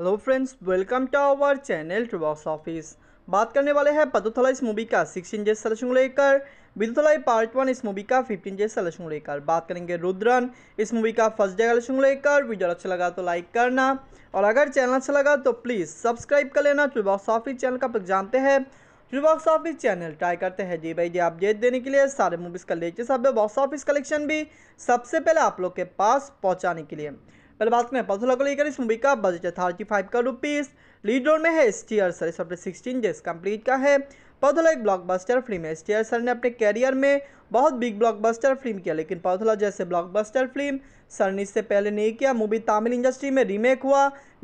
hello friends welcome to our channel box office बात करने वाले हैं पदुथला इस मूवी का सिक्सटीन जे सलेक्शन लेकर बिदुथलाई पार्ट वन इस मूवी का फिफ्टीन जे सलेक्शन लेकर बात करेंगे रुद्रन इस मूवी का फर्स्ट डे को लेकर वीडियो अच्छा लगा तो लाइक करना और अगर चैनल अच्छा लगा तो प्लीज़ सब्सक्राइब कर लेना ट्रिबॉक्स बॉक्स ऑफिस चैनल का जानते हैं ट्रिबॉक्स बॉक्स ऑफिस चैनल ट्राई करते हैं जी भाई जी अपडेट देने के लिए सारे मूवीज़ का latest update box office collection भी सबसे पहले आप लोग के पास पहुँचाने के लिए पहले बात करें पल्सर को लेकर इस मूवी का बजट है थर्टी फाइव का रुपीज़ लीड रोल में है स्टीयर सर इस सिक्सटीन डेज कंप्लीट का है पौधला एक ब्लॉकबस्टर फिल्म है स्टेयर सर ने अपने कैरियर में बहुत बिग ब्लॉकबस्टर फिल्म किया लेकिन पौधला जैसे ब्लॉकबस्टर फिल्म सर ने इससे पहले नहीं किया मूवी तमिल इंडस्ट्री में रीमेक हुआ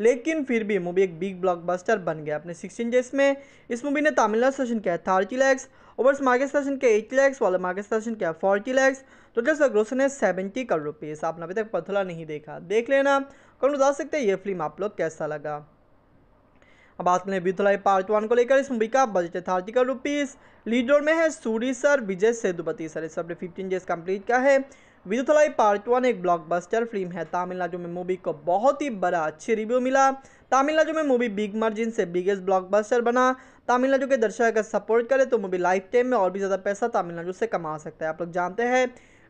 लेकिन फिर भी मूवी एक बिग ब्लॉकबस्टर बन गया अपने सिक्सटीन डेज में इस मूवी ने तमिलनाडु सेशन किया थर्टी लैक्स ओवर्स मार्केट सेशन के एट लैक्स वाले मार्केट सेशन किया forty lakhs total sir gross है सेवेंटी करोड़ रुपीज़ आपने अभी तक पौधला नहीं देखा देख लेना कौन बता सकते हैं ये फिल्म आप लोग कैसा लगा बात करें तो विद्यालय पार्ट वन को लेकर इस मूवी का बजट अथॉरिटी का रुपीज़ लीड रोल में है सूरी सर विजय सेतुपति सर इस फिफ्टीन डेज कंप्लीट किया है विदुथलाई तो पार्ट वन एक ब्लॉकबस्टर फिल्म है तमिलनाडु में मूवी को बहुत ही बड़ा अच्छी रिव्यू मिला तमिलनाडु में मूवी बिग मार्जिन से बिगेस्ट ब्लॉकबस्टर बना तमिलनाडु के दर्शक अगर सपोर्ट करें तो मूवी लाइफ टाइम में और भी ज़्यादा पैसा तमिलनाडु से कमा सकता है आप लोग जानते हैं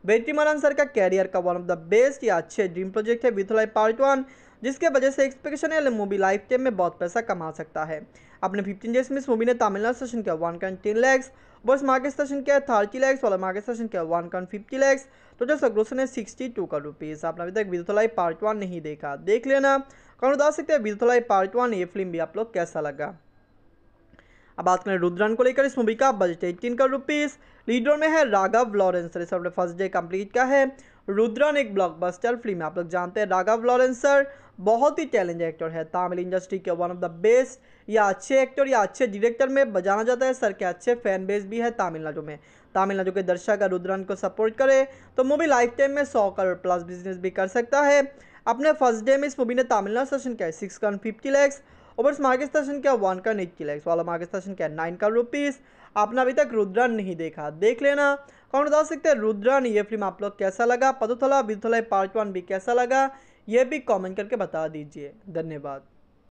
बेटी मरन सर का कैरियर का वन ऑफ द बेस्ट या अच्छे ड्रीम प्रोजेक्ट है विथुलाई तो पार्ट वन जिसके वजह से एक्सपेक्शन है मूवी लाइफ टाइम में बहुत पैसा कमा सकता है अपने फिफ्टीन डेज में इस मूवी ने तमिलनाडु सेशन किया वन कॉइंट टेन लैक्स बस मार्केट सेशन किया थर्टी लैक्स वाला मार्केट सेशन किया वन कॉइंट फिफ्टी लैक्स तो जो ग्रोसन ने सिक्सटी टू करोड़ रुपीज़ आपने अभी तक विद्युत लाइफ पार्ट वन नहीं देखा देख लेना कौन बता सकते हैं विद्युत लाइफ पार्ट वन ये फिल्म भी आप लोग कैसा लगा अब बात करें रुद्रन को लेकर इस मूवी का budget eighteen crore rupees leader में है राघव लॉरेंस ने फर्स्ट डे कंप्लीट का है रुद्रन एक ब्लॉकबस्टर फिल्म है आप लोग जानते हैं राघव लॉरेंस सर बहुत ही टैलेंट एक्टर है तमिल इंडस्ट्री के वन ऑफ द बेस्ट या अच्छे एक्टर या अच्छे डायरेक्टर में बजाना जाता है सर के अच्छे फैन बेस भी है तमिलनाडु में तमिलनाडु के दर्शक रुद्रन को सपोर्ट करे तो मूवी लाइफ टाइम में सौ करोड़ प्लस बिजनेस भी कर सकता है अपने फर्स्ट डे में इस मूवी ने तमिलनाडु सेशन किया six crore fifty lakhs over मागिस्ता शन क्या वन का निक्की लैक्स वाला मागिस्ता शन क्या नाइन का रुपीज़ आपने अभी तक रुद्रन नहीं देखा देख लेना कमेंट बता सकते हैं रुद्रन ये फिल्म आप लोग कैसा लगा पतुथला बिथुला पार्ट वन भी कैसा लगा ये भी कॉमेंट करके बता दीजिए धन्यवाद